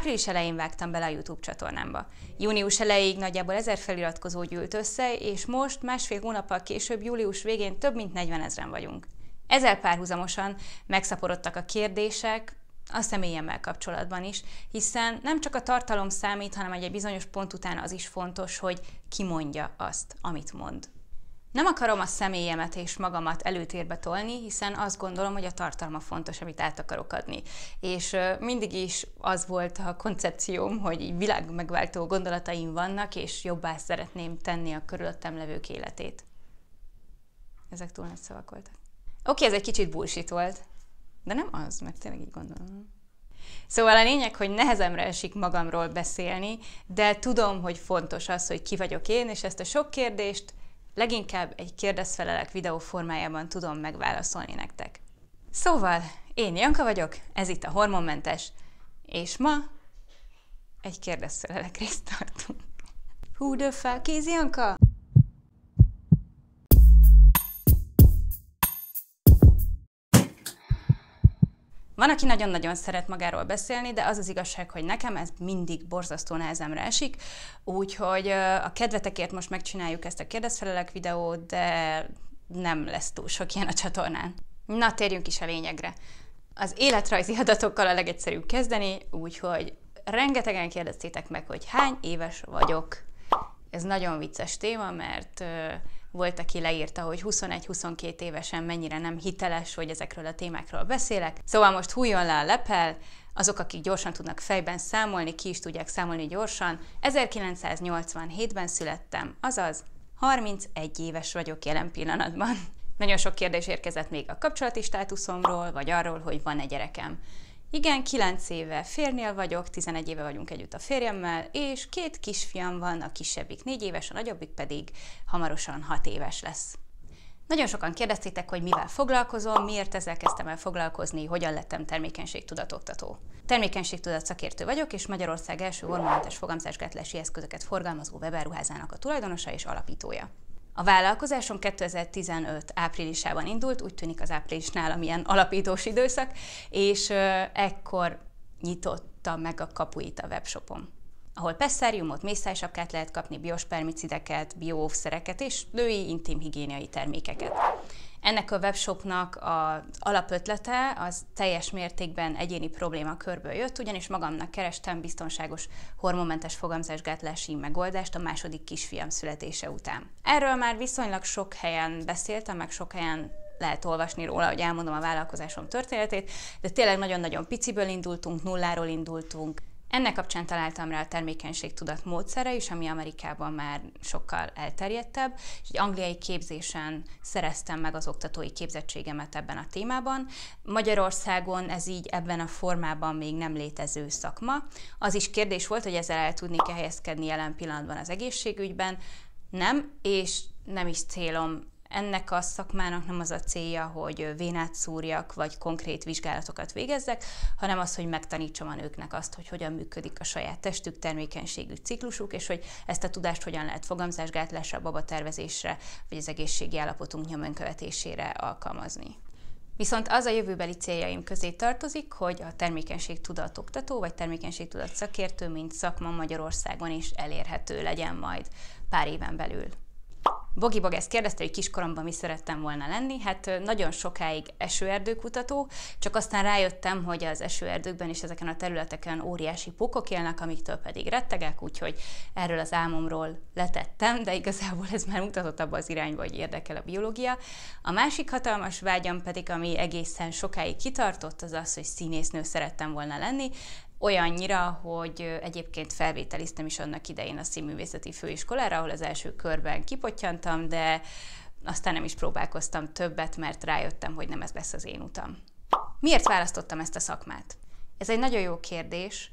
Április elején vágtam bele a YouTube csatornámba. Június elejéig nagyjából ezer feliratkozó gyűlt össze, és most, másfél hónappal később, július végén több mint 40 ezeren vagyunk. Ezzel párhuzamosan megszaporodtak a kérdések, a személyemmel kapcsolatban is, hiszen nem csak a tartalom számít, hanem egy bizonyos pont után az is fontos, hogy ki mondja azt, amit mond. Nem akarom a személyemet és magamat előtérbe tolni, hiszen azt gondolom, hogy a tartalma fontos, amit át akarok adni. És mindig is az volt a koncepcióm, hogy világ megváltó gondolataim vannak, és jobbá szeretném tenni a körülöttem levők életét. Ezek túl nagy szavak voltak. Oké, ez egy kicsit bullshit volt, de nem az, mert tényleg így gondolom. Szóval a lényeg, hogy nehezemre esik magamról beszélni, de tudom, hogy fontos az, hogy ki vagyok én, és ezt a sok kérdést Leginkább egy kérdezfelelek videó formájában tudom megválaszolni nektek. Szóval, én Janka vagyok, ez itt a Hormonmentes, és ma egy kérdezfelelek részt tartunk. Who the fuck is Janka? Van, aki nagyon-nagyon szeret magáról beszélni, de az az igazság, hogy nekem ez mindig borzasztó nehezemre esik, úgyhogy a kedvetekért most megcsináljuk ezt a kérdezfelelek videót, de nem lesz túl sok ilyen a csatornán. Na, térjünk is a lényegre. Az életrajzi adatokkal a legegyszerűbb kezdeni, úgyhogy rengetegen kérdeztétek meg, hogy hány éves vagyok. Ez nagyon vicces téma, mert volt, aki leírta, hogy 21-22 évesen mennyire nem hiteles, hogy ezekről a témákról beszélek. Szóval most hújjon le a lepel, azok, akik gyorsan tudnak fejben számolni, ki is tudják számolni gyorsan. 1987-ben születtem, azaz 31 éves vagyok jelen pillanatban. Nagyon sok kérdés érkezett még a kapcsolati státuszomról, vagy arról, hogy van-e gyerekem. Igen, 9 éve férnél vagyok, 11 éve vagyunk együtt a férjemmel, és két kisfiam van, a kisebbik 4 éves, a nagyobbik pedig hamarosan 6 éves lesz. Nagyon sokan kérdeztétek, hogy mivel foglalkozom, miért ezzel kezdtem el foglalkozni, hogyan lettem termékenységtudatoktató. Termékenységtudat szakértő vagyok, és Magyarország első hormonmentes fogamzásgátlási eszközöket forgalmazó webáruházának a tulajdonosa és alapítója. A vállalkozásom 2015 áprilisában indult, úgy tűnik az áprilisnál, ilyen alapítós időszak, és ekkor nyitotta meg a kapuit a webshopom ahol pesszáriumot, mészájsapkát lehet kapni, biospermicideket, bióóvszereket és női intim higiéniai termékeket. Ennek a webshopnak az alapötlete az teljes mértékben egyéni probléma körből jött, ugyanis magamnak kerestem biztonságos hormonmentes fogamzásgátlási megoldást a második kisfiam születése után. Erről már viszonylag sok helyen beszéltem, meg sok helyen lehet olvasni róla, hogy elmondom a vállalkozásom történetét, de tényleg nagyon-nagyon piciből indultunk, nulláról indultunk, ennek kapcsán találtam rá a termékenység tudat módszere is, ami Amerikában már sokkal elterjedtebb, és egy angliai képzésen szereztem meg az oktatói képzettségemet ebben a témában. Magyarországon ez így ebben a formában még nem létező szakma. Az is kérdés volt, hogy ezzel el tudni kell helyezkedni jelen pillanatban az egészségügyben. Nem, és nem is célom ennek a szakmának nem az a célja, hogy vénát szúrjak, vagy konkrét vizsgálatokat végezzek, hanem az, hogy megtanítsam a nőknek azt, hogy hogyan működik a saját testük, termékenységű ciklusuk, és hogy ezt a tudást hogyan lehet fogamzásgátlásra, babatervezésre, vagy az egészségi állapotunk nyomon követésére alkalmazni. Viszont az a jövőbeli céljaim közé tartozik, hogy a termékenység tudat oktató vagy termékenység tudat szakértő, mint szakma Magyarországon is elérhető legyen majd pár éven belül. Bogi Bog ezt kérdezte, hogy kiskoromban mi szerettem volna lenni. Hát nagyon sokáig esőerdőkutató, csak aztán rájöttem, hogy az esőerdőkben és ezeken a területeken óriási pukok élnek, amiktől pedig rettegek, úgyhogy erről az álmomról letettem, de igazából ez már mutatott abba az irányba, hogy érdekel a biológia. A másik hatalmas vágyam pedig, ami egészen sokáig kitartott, az az, hogy színésznő szerettem volna lenni olyannyira, hogy egyébként felvételiztem is annak idején a Színművészeti Főiskolára, ahol az első körben kipottyantam, de aztán nem is próbálkoztam többet, mert rájöttem, hogy nem ez lesz az én utam. Miért választottam ezt a szakmát? Ez egy nagyon jó kérdés,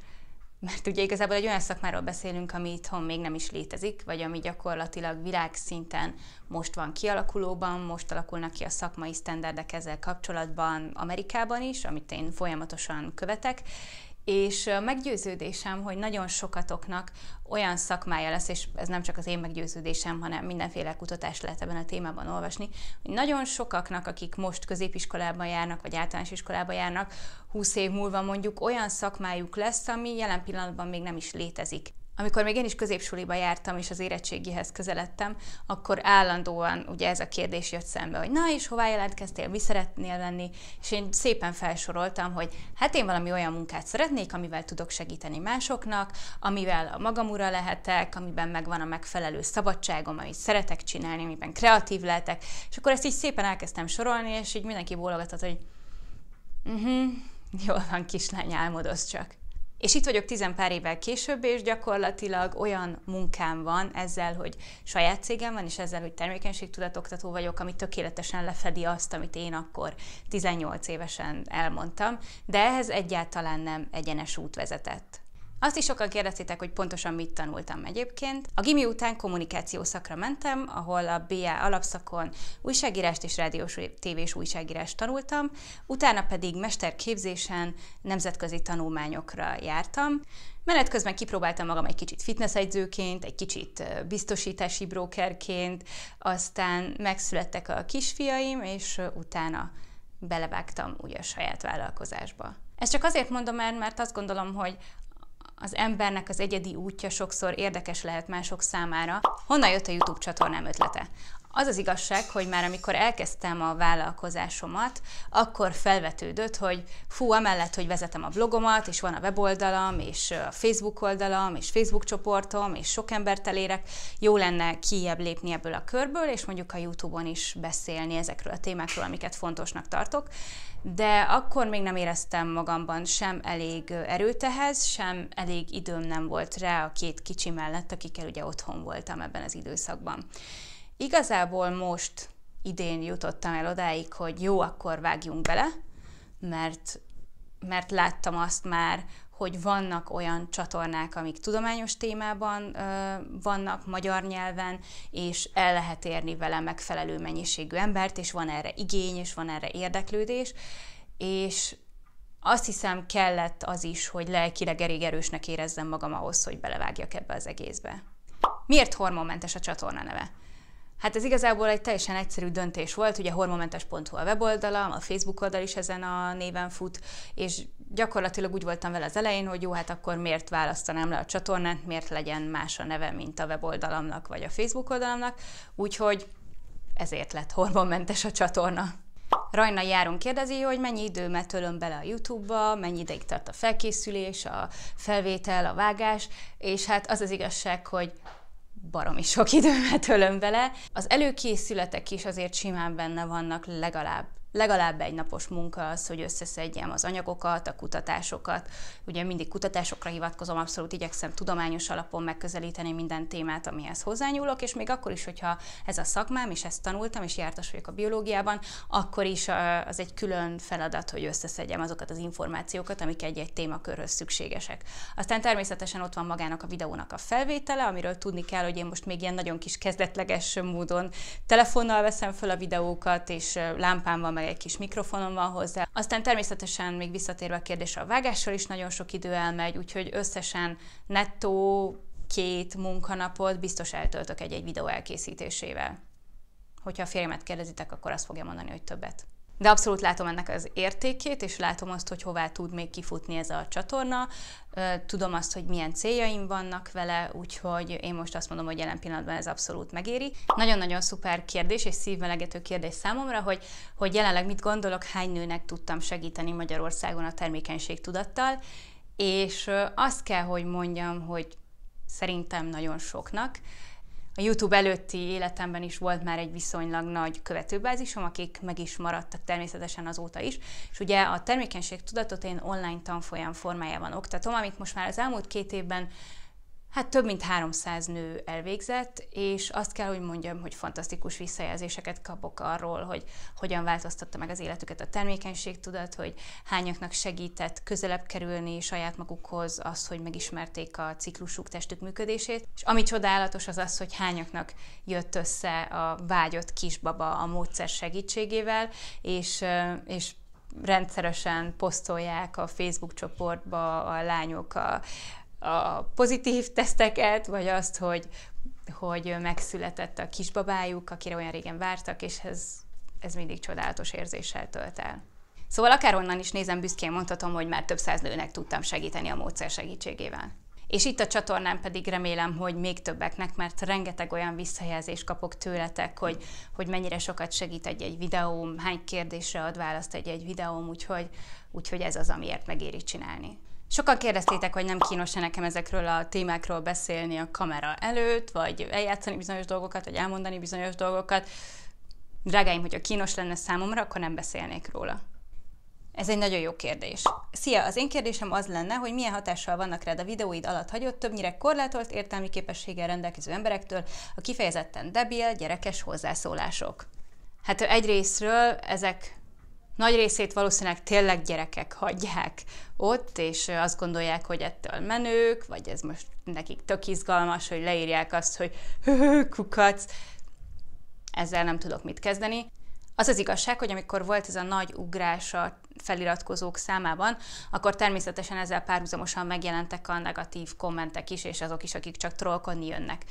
mert ugye igazából egy olyan szakmáról beszélünk, ami itthon még nem is létezik, vagy ami gyakorlatilag világszinten most van kialakulóban, most alakulnak ki a szakmai sztenderdek ezzel kapcsolatban Amerikában is, amit én folyamatosan követek, és meggyőződésem, hogy nagyon sokatoknak olyan szakmája lesz, és ez nem csak az én meggyőződésem, hanem mindenféle kutatást lehet ebben a témában olvasni, hogy nagyon sokaknak, akik most középiskolában járnak, vagy általános iskolában járnak, 20 év múlva mondjuk olyan szakmájuk lesz, ami jelen pillanatban még nem is létezik amikor még én is középsuliba jártam, és az érettségihez közeledtem, akkor állandóan ugye ez a kérdés jött szembe, hogy na és hová jelentkeztél, mi szeretnél lenni, és én szépen felsoroltam, hogy hát én valami olyan munkát szeretnék, amivel tudok segíteni másoknak, amivel a magam ura lehetek, amiben megvan a megfelelő szabadságom, amit szeretek csinálni, amiben kreatív lehetek, és akkor ezt így szépen elkezdtem sorolni, és így mindenki bólogatott, hogy uh-huh, jól van, kislány, álmodoz csak. És itt vagyok tizen pár évvel később, és gyakorlatilag olyan munkám van ezzel, hogy saját cégem van, és ezzel, hogy termékenységtudatoktató vagyok, ami tökéletesen lefedi azt, amit én akkor 18 évesen elmondtam, de ehhez egyáltalán nem egyenes út vezetett. Azt is sokan kérdeztétek, hogy pontosan mit tanultam egyébként. A gimi után kommunikáció szakra mentem, ahol a BA alapszakon újságírást és rádiós tévés újságírást tanultam, utána pedig mesterképzésen nemzetközi tanulmányokra jártam. Menet közben kipróbáltam magam egy kicsit fitnessegyzőként, egy kicsit biztosítási brókerként, aztán megszülettek a kisfiaim, és utána belevágtam ugye a saját vállalkozásba. Ezt csak azért mondom el, mert azt gondolom, hogy az embernek az egyedi útja sokszor érdekes lehet mások számára. Honnan jött a YouTube csatornám ötlete? Az az igazság, hogy már amikor elkezdtem a vállalkozásomat, akkor felvetődött, hogy fú, amellett, hogy vezetem a blogomat, és van a weboldalam, és a Facebook oldalam, és Facebook csoportom, és sok embert elérek, jó lenne kiebb lépni ebből a körből, és mondjuk a YouTube-on is beszélni ezekről a témákról, amiket fontosnak tartok de akkor még nem éreztem magamban sem elég erőt ehhez, sem elég időm nem volt rá a két kicsi mellett, akikkel ugye otthon voltam ebben az időszakban. Igazából most idén jutottam el odáig, hogy jó, akkor vágjunk bele, mert, mert láttam azt már, hogy vannak olyan csatornák, amik tudományos témában ö, vannak magyar nyelven, és el lehet érni vele megfelelő mennyiségű embert, és van erre igény, és van erre érdeklődés, és azt hiszem kellett az is, hogy lelkileg elég erősnek érezzem magam ahhoz, hogy belevágjak ebbe az egészbe. Miért hormonmentes a csatorna neve? Hát ez igazából egy teljesen egyszerű döntés volt, ugye hormonmentes.hu a weboldalam, a Facebook oldal is ezen a néven fut, és gyakorlatilag úgy voltam vele az elején, hogy jó, hát akkor miért választanám le a csatornát, miért legyen más a neve, mint a weboldalamnak vagy a Facebook oldalamnak, úgyhogy ezért lett hormonmentes a csatorna. Rajna Járon kérdezi, hogy mennyi időmet tölöm bele a YouTube-ba, mennyi ideig tart a felkészülés, a felvétel, a vágás, és hát az az igazság, hogy baromi sok időmet ölöm vele. Az előkészületek is azért simán benne vannak legalább legalább egy napos munka az, hogy összeszedjem az anyagokat, a kutatásokat. Ugye mindig kutatásokra hivatkozom, abszolút igyekszem tudományos alapon megközelíteni minden témát, amihez hozzányúlok, és még akkor is, hogyha ez a szakmám, és ezt tanultam, és jártas vagyok a biológiában, akkor is az egy külön feladat, hogy összeszedjem azokat az információkat, amik egy-egy témakörhöz szükségesek. Aztán természetesen ott van magának a videónak a felvétele, amiről tudni kell, hogy én most még ilyen nagyon kis kezdetleges módon telefonnal veszem föl a videókat, és lámpám van, meg egy kis mikrofonom van hozzá. Aztán természetesen még visszatérve a kérdésre a vágással is nagyon sok idő elmegy, úgyhogy összesen nettó két munkanapot biztos eltöltök egy-egy videó elkészítésével. Hogyha a férjemet kérdezitek, akkor azt fogja mondani, hogy többet de abszolút látom ennek az értékét, és látom azt, hogy hová tud még kifutni ez a csatorna. Tudom azt, hogy milyen céljaim vannak vele, úgyhogy én most azt mondom, hogy jelen pillanatban ez abszolút megéri. Nagyon-nagyon szuper kérdés, és szívmelegető kérdés számomra, hogy, hogy jelenleg mit gondolok, hány nőnek tudtam segíteni Magyarországon a termékenység tudattal, és azt kell, hogy mondjam, hogy szerintem nagyon soknak a YouTube előtti életemben is volt már egy viszonylag nagy követőbázisom, akik meg is maradtak természetesen azóta is. És ugye a termékenység tudatot én online tanfolyam formájában oktatom, amit most már az elmúlt két évben Hát több mint 300 nő elvégzett, és azt kell, hogy mondjam, hogy fantasztikus visszajelzéseket kapok arról, hogy hogyan változtatta meg az életüket a termékenységtudat, hogy hányaknak segített közelebb kerülni saját magukhoz az, hogy megismerték a ciklusuk, testük működését. És ami csodálatos az az, hogy hányaknak jött össze a vágyott kisbaba a módszer segítségével, és, és rendszeresen posztolják a Facebook csoportba a lányok a a pozitív teszteket, vagy azt, hogy, hogy megszületett a kisbabájuk, akire olyan régen vártak, és ez, ez mindig csodálatos érzéssel tölt el. Szóval akár onnan is nézem, büszkén mondhatom, hogy már több száz nőnek tudtam segíteni a módszer segítségével. És itt a csatornán pedig remélem, hogy még többeknek, mert rengeteg olyan visszajelzést kapok tőletek, hogy, hogy mennyire sokat segít egy-egy videóm, hány kérdésre ad választ egy-egy videóm, úgyhogy, úgyhogy ez az, amiért megéri csinálni. Sokan kérdeztétek, hogy nem kínos-e nekem ezekről a témákról beszélni a kamera előtt, vagy eljátszani bizonyos dolgokat, vagy elmondani bizonyos dolgokat. Drágáim, hogyha kínos lenne számomra, akkor nem beszélnék róla. Ez egy nagyon jó kérdés. Szia, az én kérdésem az lenne, hogy milyen hatással vannak rád a videóid alatt hagyott, többnyire korlátolt értelmi képességgel rendelkező emberektől a kifejezetten debil, gyerekes hozzászólások. Hát egyrésztről ezek nagy részét valószínűleg tényleg gyerekek hagyják ott, és azt gondolják, hogy ettől menők, vagy ez most nekik tök izgalmas, hogy leírják azt, hogy kukac, ezzel nem tudok mit kezdeni. Az az igazság, hogy amikor volt ez a nagy ugrás a feliratkozók számában, akkor természetesen ezzel párhuzamosan megjelentek a negatív kommentek is, és azok is, akik csak trollkodni jönnek.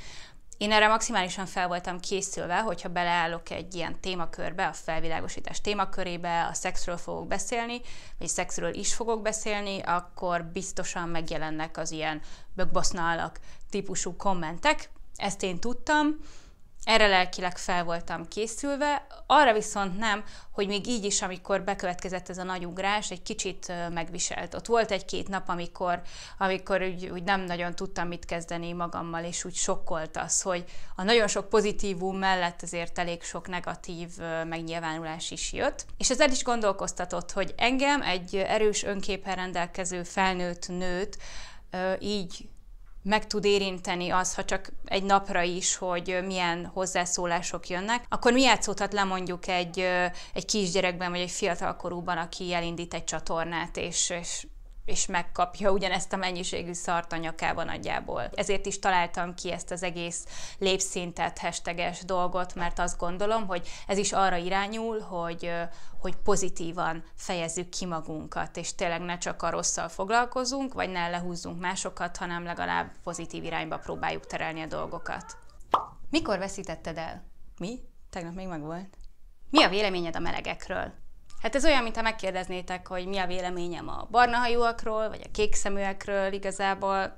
Én erre maximálisan fel voltam készülve, hogyha beleállok egy ilyen témakörbe, a felvilágosítás témakörébe, a szexről fogok beszélni, vagy szexről is fogok beszélni, akkor biztosan megjelennek az ilyen bögbasználak típusú kommentek. Ezt én tudtam, erre lelkileg fel voltam készülve, arra viszont nem, hogy még így is, amikor bekövetkezett ez a nagy ugrás, egy kicsit megviselt. Ott volt egy-két nap, amikor, amikor úgy, úgy nem nagyon tudtam mit kezdeni magammal, és úgy sokkolt az, hogy a nagyon sok pozitívum mellett azért elég sok negatív megnyilvánulás is jött. És el is gondolkoztatott, hogy engem egy erős önképpen rendelkező felnőtt nőt így meg tud érinteni az, ha csak egy napra is, hogy milyen hozzászólások jönnek, akkor mi játszódhat le mondjuk egy, egy kisgyerekben vagy egy fiatalkorúban, aki elindít egy csatornát, és, és és megkapja ugyanezt a mennyiségű szart a nyakában nagyjából. Ezért is találtam ki ezt az egész lépszintet, hashtages dolgot, mert azt gondolom, hogy ez is arra irányul, hogy, hogy pozitívan fejezzük ki magunkat, és tényleg ne csak a rosszal foglalkozunk, vagy ne lehúzzunk másokat, hanem legalább pozitív irányba próbáljuk terelni a dolgokat. Mikor veszítetted el? Mi? Tegnap még meg volt. Mi a véleményed a melegekről? Hát ez olyan, mintha megkérdeznétek, hogy mi a véleményem a barnahajúakról, vagy a szeműekről igazából.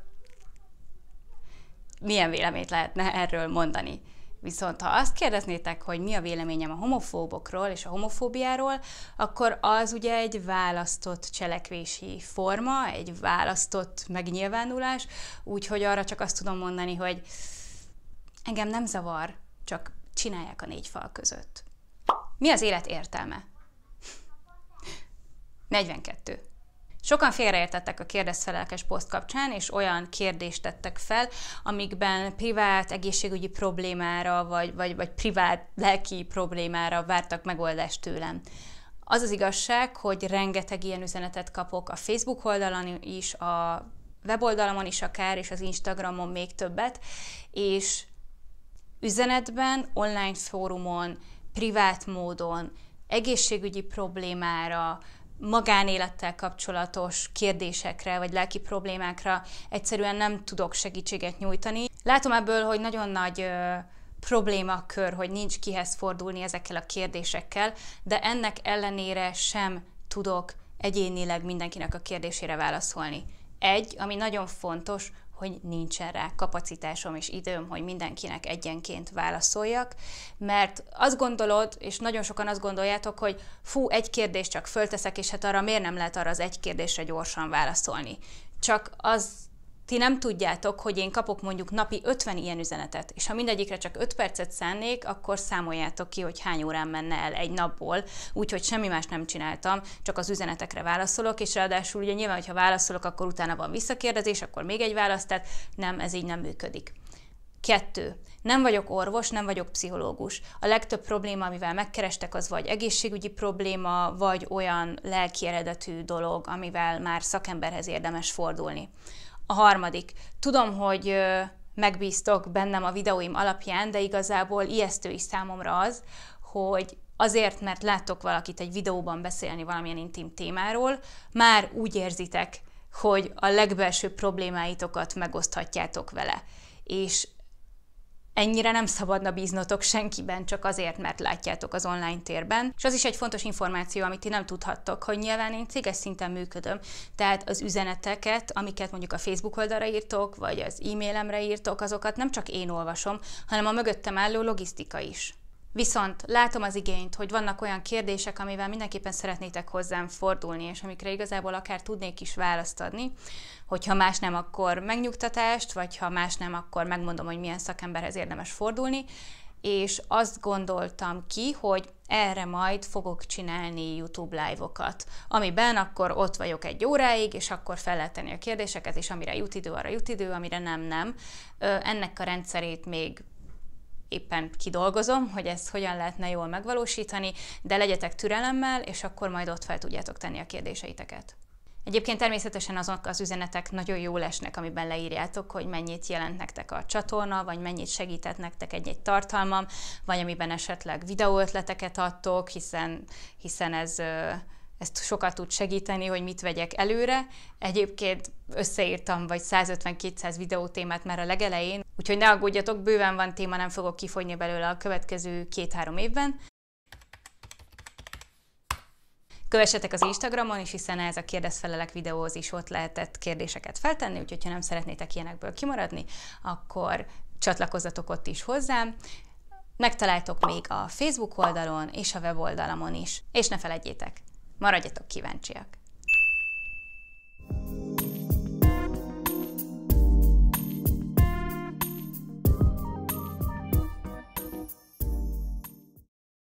Milyen véleményt lehetne erről mondani? Viszont ha azt kérdeznétek, hogy mi a véleményem a homofóbokról és a homofóbiáról, akkor az ugye egy választott cselekvési forma, egy választott megnyilvánulás, úgyhogy arra csak azt tudom mondani, hogy engem nem zavar, csak csinálják a négy fal között. Mi az élet értelme? 42. Sokan félreértettek a kérdezfelelkes poszt kapcsán, és olyan kérdést tettek fel, amikben privát egészségügyi problémára, vagy, vagy, vagy privát lelki problémára vártak megoldást tőlem. Az az igazság, hogy rengeteg ilyen üzenetet kapok a Facebook oldalon is, a weboldalamon is akár, és az Instagramon még többet, és üzenetben, online fórumon, privát módon, egészségügyi problémára, magánélettel kapcsolatos kérdésekre vagy lelki problémákra egyszerűen nem tudok segítséget nyújtani. Látom ebből, hogy nagyon nagy problémakör, hogy nincs kihez fordulni ezekkel a kérdésekkel, de ennek ellenére sem tudok egyénileg mindenkinek a kérdésére válaszolni. Egy, ami nagyon fontos, hogy nincsen rá kapacitásom és időm, hogy mindenkinek egyenként válaszoljak, mert azt gondolod, és nagyon sokan azt gondoljátok, hogy fú, egy kérdést csak fölteszek, és hát arra miért nem lehet arra az egy kérdésre gyorsan válaszolni. Csak az ti nem tudjátok, hogy én kapok mondjuk napi 50 ilyen üzenetet, és ha mindegyikre csak 5 percet szánnék, akkor számoljátok ki, hogy hány órán menne el egy napból, úgyhogy semmi más nem csináltam, csak az üzenetekre válaszolok, és ráadásul ugye nyilván, hogyha válaszolok, akkor utána van visszakérdezés, akkor még egy választ, tehát nem, ez így nem működik. Kettő. Nem vagyok orvos, nem vagyok pszichológus. A legtöbb probléma, amivel megkerestek, az vagy egészségügyi probléma, vagy olyan lelki eredetű dolog, amivel már szakemberhez érdemes fordulni. A harmadik. Tudom, hogy megbíztok bennem a videóim alapján, de igazából ijesztő is számomra az, hogy azért, mert láttok valakit egy videóban beszélni valamilyen intim témáról, már úgy érzitek, hogy a legbelső problémáitokat megoszthatjátok vele. És ennyire nem szabadna bíznotok senkiben, csak azért, mert látjátok az online térben. És az is egy fontos információ, amit ti nem tudhattok, hogy nyilván én céges szinten működöm. Tehát az üzeneteket, amiket mondjuk a Facebook oldalra írtok, vagy az e-mailemre írtok, azokat nem csak én olvasom, hanem a mögöttem álló logisztika is. Viszont látom az igényt, hogy vannak olyan kérdések, amivel mindenképpen szeretnétek hozzám fordulni, és amikre igazából akár tudnék is választ adni, hogyha más nem, akkor megnyugtatást, vagy ha más nem, akkor megmondom, hogy milyen szakemberhez érdemes fordulni, és azt gondoltam ki, hogy erre majd fogok csinálni YouTube live-okat, amiben akkor ott vagyok egy óráig, és akkor fel lehet tenni a kérdéseket, és amire jut idő, arra jut idő, amire nem, nem. Ennek a rendszerét még éppen kidolgozom, hogy ezt hogyan lehetne jól megvalósítani, de legyetek türelemmel, és akkor majd ott fel tudjátok tenni a kérdéseiteket. Egyébként természetesen azok az üzenetek nagyon jól esnek, amiben leírjátok, hogy mennyit jelent nektek a csatorna, vagy mennyit segített nektek egy-egy tartalmam, vagy amiben esetleg videóötleteket adtok, hiszen, hiszen ez ezt sokat tud segíteni, hogy mit vegyek előre. Egyébként összeírtam vagy 150-200 videótémát már a legelején, úgyhogy ne aggódjatok, bőven van téma, nem fogok kifogyni belőle a következő két-három évben. Kövessetek az Instagramon is, hiszen ez a kérdezfelelek videóhoz is ott lehetett kérdéseket feltenni, úgyhogy ha nem szeretnétek ilyenekből kimaradni, akkor csatlakozzatok ott is hozzám. Megtaláltok még a Facebook oldalon és a weboldalamon is. És ne felejtjétek, Maradjatok kíváncsiak!